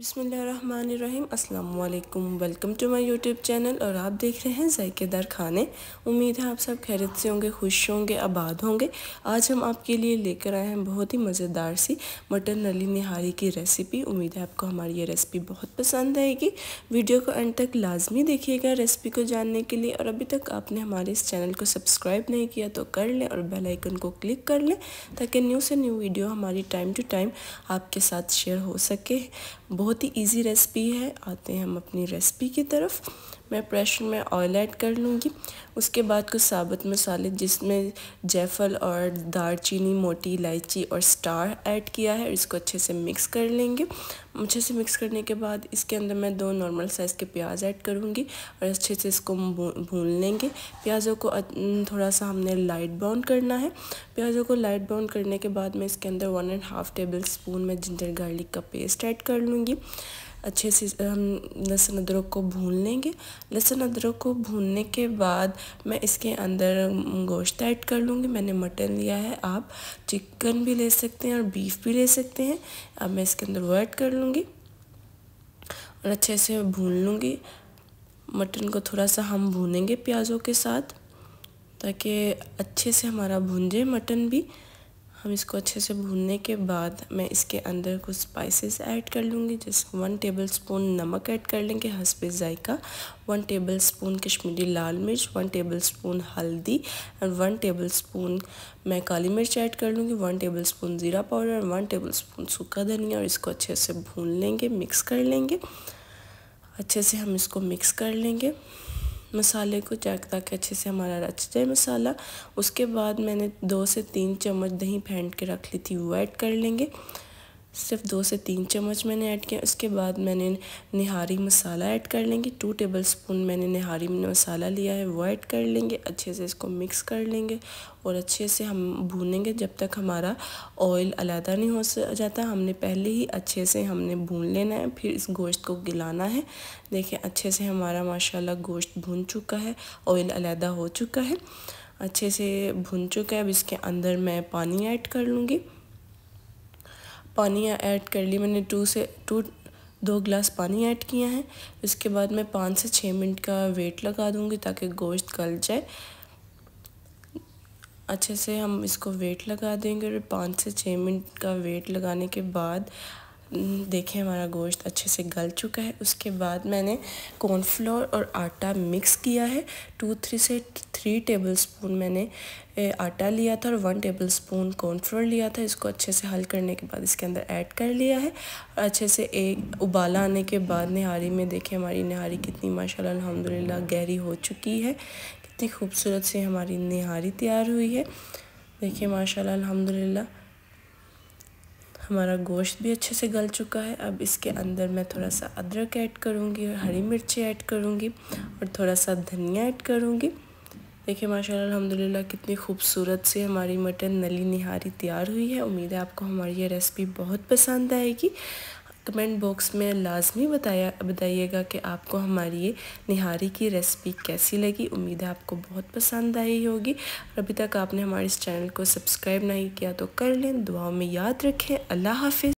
बसमीम् अल्लाम welcome to my YouTube channel और आप देख रहे हैं जयकेदार खाने उम्मीद है आप सब खैरत से होंगे खुश होंगे आबाद होंगे आज हम आपके लिए लेकर आए हैं बहुत ही मज़ेदार सी मटन नली निहारी की रेसिपी उम्मीद है आपको हमारी ये रेसिपी बहुत पसंद आएगी वीडियो को एंड तक लाजमी देखिएगा रेसिपी को जानने के लिए और अभी तक आपने हमारे इस चैनल को सब्सक्राइब नहीं किया तो कर लें और बेलाइकन को क्लिक कर लें ताकि न्यू से न्यू वीडियो हमारी टाइम टू टाइम आपके साथ शेयर हो सके बहुत ही इजी रेसिपी है आते हैं हम अपनी रेसिपी की तरफ मैं प्रेशर में ऑयल ऐड कर लूँगी उसके बाद कुछ साबुत मसाले जिसमें जैफल और दालचीनी मोटी इलायची और स्टार ऐड किया है इसको अच्छे से मिक्स कर लेंगे अच्छे से मिक्स करने के बाद इसके अंदर मैं दो नॉर्मल साइज़ के प्याज ऐड करूँगी और अच्छे से इसको भून लेंगे प्याज़ों को थोड़ा सा हमने लाइट ब्राउन करना है प्याज़ों को लाइट ब्राउन करने के बाद मैं इसके अंदर one and half tablespoon में जिंजर गार्लिक का पेस्ट ऐड कर लूँगी अच्छे से हम लहसुन अदरक को भून लेंगे लहसुन अदरक को भूनने के बाद मैं इसके अंदर गोश्त ऐड कर लूँगी मैंने मटन लिया है आप चिकन भी ले सकते हैं और बीफ भी ले सकते हैं अब मैं इसके अंदर वो ऐड कर लूँगी और अच्छे से भून लूँगी मटन को थोड़ा सा हम भूनेंगे प्याज़ों के साथ ताकि अच्छे से हमारा भून जाए मटन भी हम इसको अच्छे से भूनने के बाद मैं इसके अंदर कुछ स्पाइसेस ऐड कर लूँगी जैसे वन टेबल स्पून नमक ऐड कर लेंगे हंसपे ज़ायका वन टेबल स्पून कश्मीरी लाल मिर्च वन टेबल स्पून हल्दी एंड वन टेबल स्पून मैं काली मिर्च ऐड कर लूँगी वन टेबल स्पून ज़ीरा पाउडर और वन टेबल स्पून सूखा धनिया और इसको अच्छे से भून लेंगे मिक्स कर लेंगे अच्छे से हम इसको मिक्स कर लेंगे मसाले को चेक ताकि अच्छे से हमारा रच जाए मसाला उसके बाद मैंने दो से तीन चम्मच दही फेंट के रख ली थी वो ऐड कर लेंगे सिर्फ दो से तीन चम्मच मैंने ऐड किया उसके बाद मैंने निहारी मसाला ऐड कर लेंगे टू टेबल स्पून मैंने निहारी मसाला लिया है वो ऐड कर लेंगे अच्छे से इसको मिक्स कर लेंगे और अच्छे से हम भूनेंगे जब तक हमारा ऑयल अलहदा नहीं हो जाता हमने पहले ही अच्छे से हमने भून लेना है फिर इस गोश्त को गिलाना है देखें अच्छे से हमारा माशा गोश्त भून चुका है ऑयल अलहदा हो चुका है अच्छे से भुन चुका है अब इसके अंदर मैं पानी ऐड कर लूँगी पानी ऐड कर ली मैंने टू से टू दो गिलास पानी ऐड किया है इसके बाद मैं पाँच से छः मिनट का वेट लगा दूँगी ताकि गोश्त गल जाए अच्छे से हम इसको वेट लगा देंगे और पाँच से छः मिनट का वेट लगाने के बाद हम्म, देखें हमारा गोश्त अच्छे से गल चुका है उसके बाद मैंने कॉर्नफ्लोर और आटा मिक्स किया है टू थ्री से थ्री टेबल स्पून मैंने आटा लिया था और वन टेबल स्पून कॉर्नफ्लोर लिया था इसको अच्छे से हल करने के बाद इसके अंदर ऐड कर लिया है और अच्छे से एक उबाला आने के बाद निहारी में देखें हमारी निहारी कितनी माशाल्लाह ला गहरी हो चुकी है कितनी खूबसूरत सी हमारी निहारी तैयार हुई है देखिए माशा अलहमदिल्ला हमारा गोश्त भी अच्छे से गल चुका है अब इसके अंदर मैं थोड़ा सा अदरक ऐड करूँगी हरी मिर्ची ऐड करूँगी और थोड़ा सा धनिया ऐड करूँगी देखिए माशाल्लाह अल्हम्दुलिल्लाह कितनी खूबसूरत से हमारी मटन नली निहारी तैयार हुई है उम्मीद है आपको हमारी ये रेसिपी बहुत पसंद आएगी कमेंट बॉक्स में लाजमी बताया बताइएगा कि आपको हमारी ये निहारी की रेसिपी कैसी लगी उम्मीद है आपको बहुत पसंद आई होगी और अभी तक आपने हमारे इस चैनल को सब्सक्राइब नहीं किया तो कर लें दुआओं में याद रखें अल्लाह हाफि